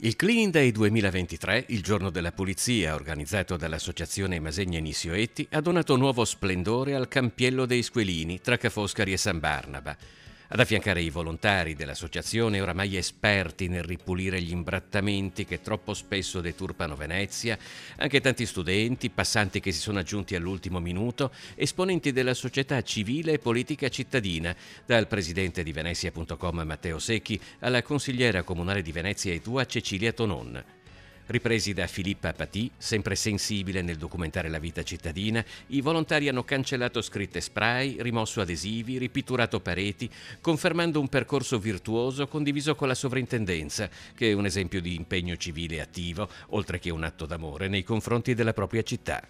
Il Clean Day 2023, il giorno della pulizia organizzato dall'associazione Masegna Nisioetti, ha donato nuovo splendore al Campiello dei Squelini tra Cafoscari e San Barnaba. Ad affiancare i volontari dell'associazione, oramai esperti nel ripulire gli imbrattamenti che troppo spesso deturpano Venezia, anche tanti studenti, passanti che si sono aggiunti all'ultimo minuto, esponenti della società civile e politica cittadina, dal presidente di Venezia.com Matteo Secchi alla consigliera comunale di Venezia e tua Cecilia Tonon. Ripresi da Philippe Paty, sempre sensibile nel documentare la vita cittadina, i volontari hanno cancellato scritte spray, rimosso adesivi, ripitturato pareti, confermando un percorso virtuoso condiviso con la sovrintendenza, che è un esempio di impegno civile attivo, oltre che un atto d'amore nei confronti della propria città.